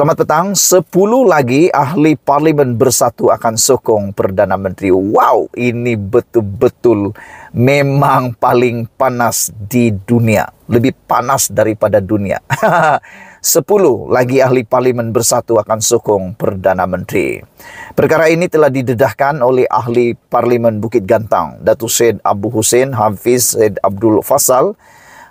Selamat petang, 10 lagi ahli parlimen bersatu akan sokong Perdana Menteri. Wow, ini betul-betul memang paling panas di dunia. Lebih panas daripada dunia. 10 lagi ahli parlimen bersatu akan sokong Perdana Menteri. Perkara ini telah didedahkan oleh ahli parlimen Bukit Gantang, Datu Syed Abu Hussein Hafiz Syed Abdul Fasal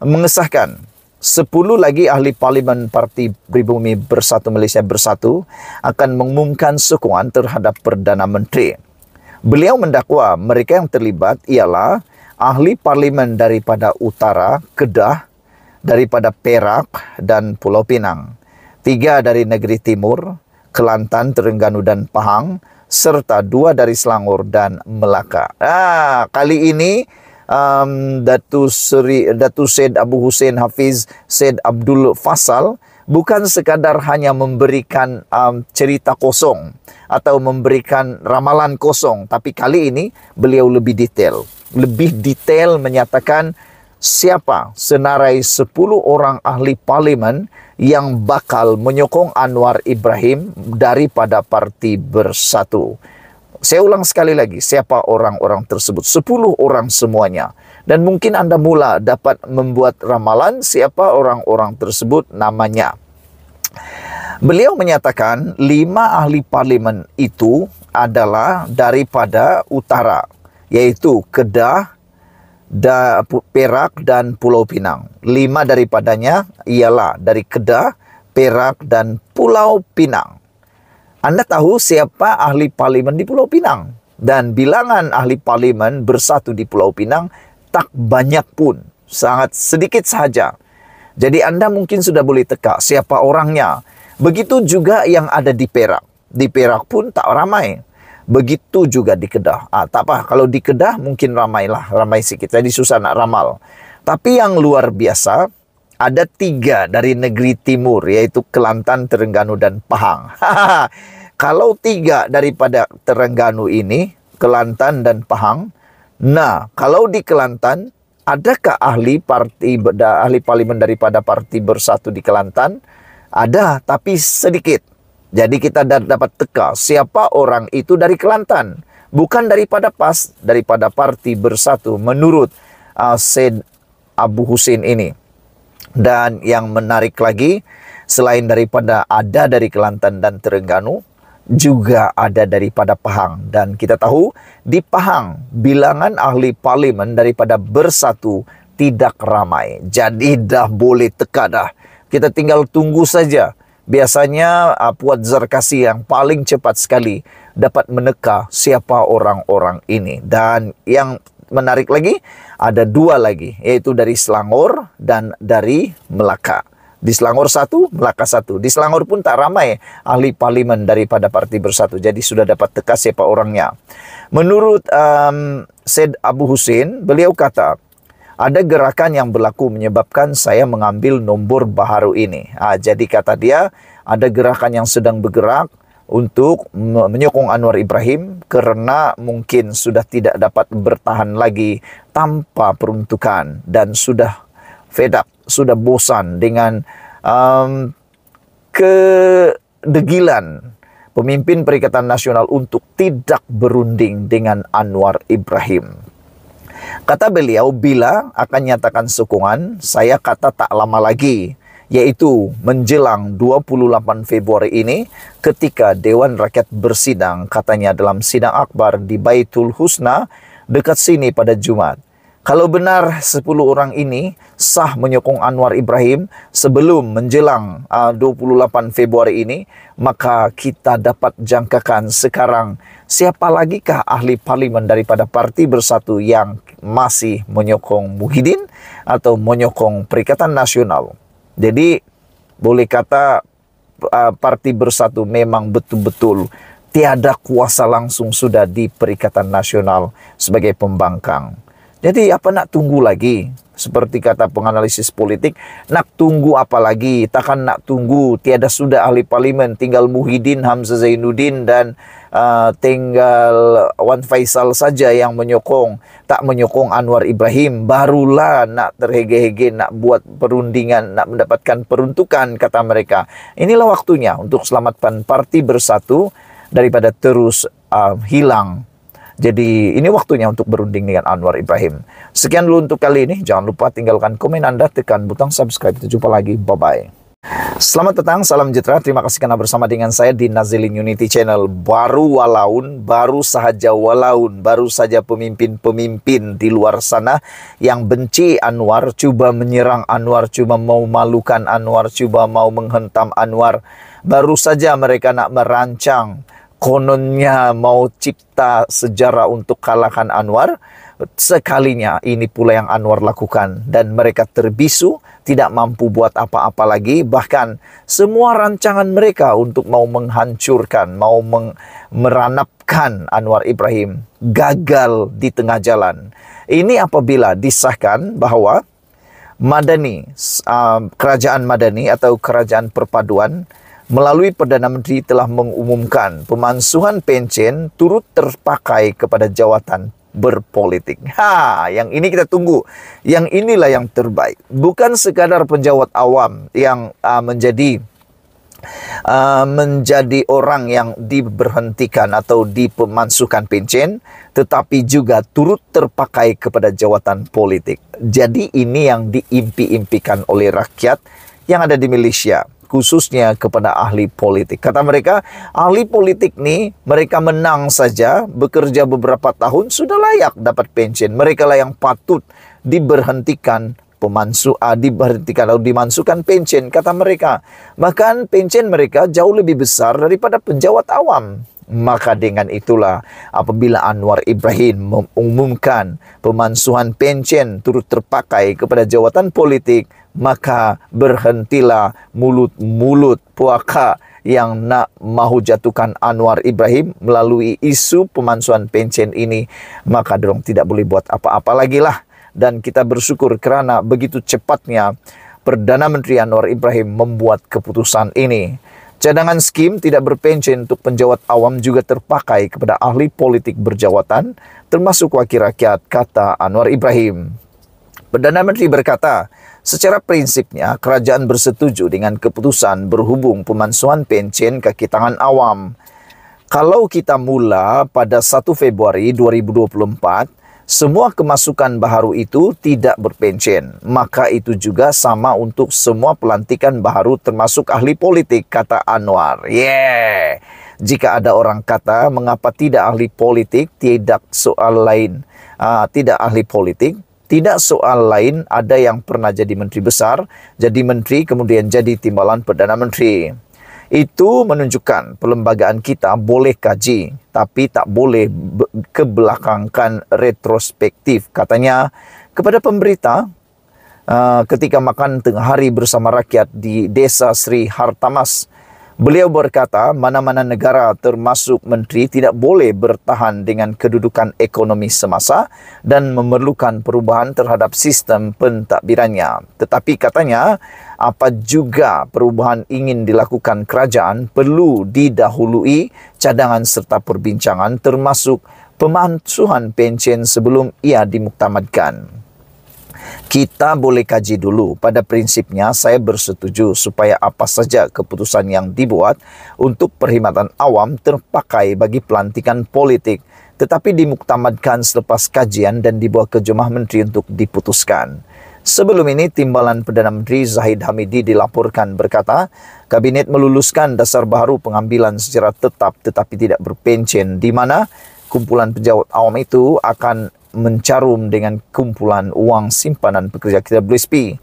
mengesahkan 10 lagi ahli parlimen Parti Pribumi Bersatu Malaysia Bersatu akan mengumumkan sokongan terhadap Perdana Menteri. Beliau mendakwa mereka yang terlibat ialah ahli parlimen daripada Utara, Kedah, daripada Perak dan Pulau Pinang, tiga dari negeri Timur, Kelantan, Terengganu dan Pahang, serta dua dari Selangor dan Melaka. Ah, kali ini um, Datu Seri Datu Said Abu Hussein Hafiz Said Abdul Fasal bukan sekadar hanya memberikan um, cerita kosong atau memberikan ramalan kosong tapi kali ini beliau lebih detail lebih detail menyatakan siapa senarai 10 orang ahli parlimen yang bakal menyokong Anwar Ibrahim daripada parti bersatu Saya ulang sekali lagi, siapa orang-orang tersebut? sepuluh orang semuanya. Dan mungkin Anda mula dapat membuat ramalan siapa orang-orang tersebut namanya. Beliau menyatakan lima ahli parlimen itu adalah daripada utara, yaitu Kedah, da, Perak, dan Pulau Pinang. Lima daripadanya ialah dari Kedah, Perak, dan Pulau Pinang. Anda tahu siapa ahli parlimen di Pulau Pinang? Dan bilangan ahli parlimen bersatu di Pulau Pinang tak banyak pun, sangat sedikit saja. Jadi Anda mungkin sudah boleh teka siapa orangnya. Begitu juga yang ada di Perak. Di Perak pun tak ramai. Begitu juga di Kedah. Ah, tak apa, kalau di Kedah mungkin ramailah, ramai sedikit. Jadi susah nak ramal. Tapi yang luar biasa, ada tiga dari negeri timur yaitu Kelantan, Terengganu dan Pahang. Kalau tiga daripada Terengganu ini, Kelantan dan Pahang. Nah, kalau di Kelantan adakah ahli parti ahli parlemen daripada Parti Bersatu di Kelantan? Ada, tapi sedikit. Jadi kita dapat teka siapa orang itu dari Kelantan, bukan daripada PAS, daripada Parti Bersatu menurut uh, Said Abu Husin ini. Dan yang menarik lagi, selain daripada ada dari Kelantan dan Terengganu, juga ada daripada Pahang. Dan kita tahu di Pahang, bilangan ahli parlimen daripada bersatu tidak ramai. Jadi dah boleh teka dah. Kita tinggal tunggu saja. Biasanya ah, Puat Zarkasi yang paling cepat sekali dapat meneka siapa orang-orang ini. Dan yang menarik lagi ada dua lagi yaitu dari Selangor dan dari Melaka. Di Selangor satu, Melaka satu. Di Selangor pun tak ramai ahli parlimen daripada Parti Bersatu. Jadi sudah dapat teka siapa orangnya. Menurut um, Said Abu Husin, beliau kata, ada gerakan yang berlaku menyebabkan saya mengambil nomor baharu ini. Ah, jadi kata dia, ada gerakan yang sedang bergerak, untuk menyokong Anwar Ibrahim karena mungkin sudah tidak dapat bertahan lagi tanpa peruntukan dan sudah fed up, sudah bosan dengan um, kedegilan pemimpin Perikatan Nasional untuk tidak berunding dengan Anwar Ibrahim. Kata beliau, bila akan nyatakan sokongan, saya kata tak lama lagi yaitu menjelang 28 Februari ini ketika Dewan Rakyat bersidang katanya dalam sidang akbar di Baitul Husna dekat sini pada Jumat. Kalau benar 10 orang ini sah menyokong Anwar Ibrahim sebelum menjelang ah, uh, 28 Februari ini, maka kita dapat jangkakan sekarang siapa lagikah ahli parlimen daripada Parti Bersatu yang masih menyokong Muhyiddin atau menyokong Perikatan Nasional. Jadi boleh kata uh, Parti Bersatu memang betul-betul tiada kuasa langsung sudah di Perikatan Nasional sebagai pembangkang. Jadi apa nak tunggu lagi? Seperti kata penganalisis politik, nak tunggu apa lagi? Takkan nak tunggu, tiada sudah ahli parlimen, tinggal Muhyiddin, Hamzah Zainuddin, dan uh, tinggal Wan Faisal saja yang menyokong, tak menyokong Anwar Ibrahim, barulah nak terhege-hege, nak buat perundingan, nak mendapatkan peruntukan, kata mereka. Inilah waktunya untuk selamatkan parti bersatu daripada terus uh, hilang. Jadi ini waktunya untuk berunding dengan Anwar Ibrahim. Sekian dulu untuk kali ini. Jangan lupa tinggalkan komen Anda, tekan butang subscribe. Kita jumpa lagi. Bye-bye. Selamat datang, salam sejahtera. Terima kasih karena bersama dengan saya di Nazilin Unity Channel. Baru walaun, baru sahaja walaun, baru saja pemimpin-pemimpin di luar sana yang benci Anwar, coba menyerang Anwar, coba mau malukan Anwar, coba mau menghentam Anwar. Baru saja mereka nak merancang kononnya mau cipta sejarah untuk kalahkan Anwar Sekalinya ini pula yang Anwar lakukan dan mereka terbisu tidak mampu buat apa-apa lagi bahkan semua rancangan mereka untuk mau menghancurkan, mau meng meranapkan Anwar Ibrahim gagal di tengah jalan. Ini apabila disahkan bahwa Madani, ah, kerajaan Madani atau kerajaan perpaduan melalui Perdana Menteri telah mengumumkan pemansuhan pencen turut terpakai kepada jawatan berpolitik. Ha, yang ini kita tunggu. Yang inilah yang terbaik. Bukan sekadar penjawat awam yang uh, menjadi uh, menjadi orang yang diberhentikan atau dipemansuhkan pencen, tetapi juga turut terpakai kepada jawatan politik. Jadi ini yang diimpi-impikan oleh rakyat yang ada di Malaysia khususnya kepada ahli politik. Kata mereka, ahli politik nih mereka menang saja, bekerja beberapa tahun sudah layak dapat pensiun. Mereka lah yang patut diberhentikan pemansu ah, diberhentikan atau dimansukan pensiun kata mereka. Bahkan pensiun mereka jauh lebih besar daripada penjawat awam. Maka dengan itulah apabila Anwar Ibrahim mengumumkan pemansuhan pensiun turut terpakai kepada jawatan politik, maka berhentilah mulut-mulut puaka yang nak mahu jatuhkan Anwar Ibrahim melalui isu pemansuhan pencen ini maka dorong tidak boleh buat apa-apa lagi lah dan kita bersyukur kerana begitu cepatnya Perdana Menteri Anwar Ibrahim membuat keputusan ini. Cadangan skim tidak berpencen untuk penjawat awam juga terpakai kepada ahli politik berjawatan, termasuk wakil rakyat, kata Anwar Ibrahim. Perdana Menteri berkata, Secara prinsipnya, kerajaan bersetuju dengan keputusan berhubung pemansuhan pencen kaki tangan awam. Kalau kita mula pada 1 Februari 2024, semua kemasukan baharu itu tidak berpencen. Maka itu juga sama untuk semua pelantikan baharu termasuk ahli politik, kata Anwar. Yeah! Jika ada orang kata mengapa tidak ahli politik, tidak soal lain, uh, tidak ahli politik, Tidak soal lain ada yang pernah jadi menteri besar, jadi menteri kemudian jadi timbalan Perdana Menteri. Itu menunjukkan perlembagaan kita boleh kaji tapi tak boleh kebelakangkan retrospektif. Katanya kepada pemberita uh, ketika makan tengah hari bersama rakyat di desa Sri Hartamas, Beliau berkata, mana-mana negara termasuk menteri tidak boleh bertahan dengan kedudukan ekonomi semasa dan memerlukan perubahan terhadap sistem pentadbirannya. Tetapi katanya, apa juga perubahan ingin dilakukan kerajaan perlu didahului cadangan serta perbincangan termasuk pemansuhan pencen sebelum ia dimuktamadkan kita boleh kaji dulu pada prinsipnya saya bersetuju supaya apa saja keputusan yang dibuat untuk perkhidmatan awam terpakai bagi pelantikan politik tetapi dimuktamadkan selepas kajian dan dibawa ke Jumlah Menteri untuk diputuskan. Sebelum ini, Timbalan Perdana Menteri Zahid Hamidi dilaporkan berkata, Kabinet meluluskan dasar baru pengambilan secara tetap tetapi tidak berpencen di mana kumpulan pejabat awam itu akan mencarum dengan kumpulan uang simpanan pekerja kita BSP.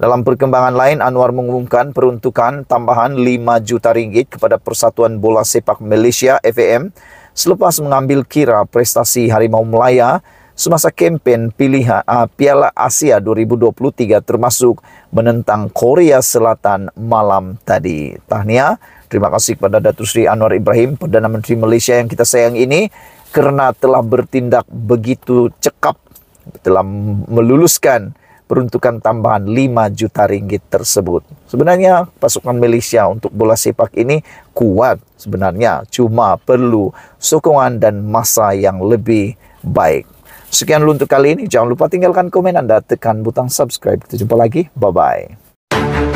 Dalam perkembangan lain, Anwar mengumumkan peruntukan tambahan 5 juta ringgit kepada Persatuan Bola Sepak Malaysia FAM selepas mengambil kira prestasi Harimau Melaya semasa kempen pilihan uh, Piala Asia 2023 termasuk menentang Korea Selatan malam tadi. Tahniah Terima kasih kepada Datuk Sri Anwar Ibrahim, Perdana Menteri Malaysia yang kita sayang ini, karena telah bertindak begitu cekap, telah meluluskan peruntukan tambahan 5 juta ringgit tersebut. Sebenarnya pasukan Malaysia untuk bola sepak ini kuat sebenarnya, cuma perlu sokongan dan masa yang lebih baik. Sekian dulu untuk kali ini. Jangan lupa tinggalkan komen Anda, tekan butang subscribe. Kita jumpa lagi. Bye-bye.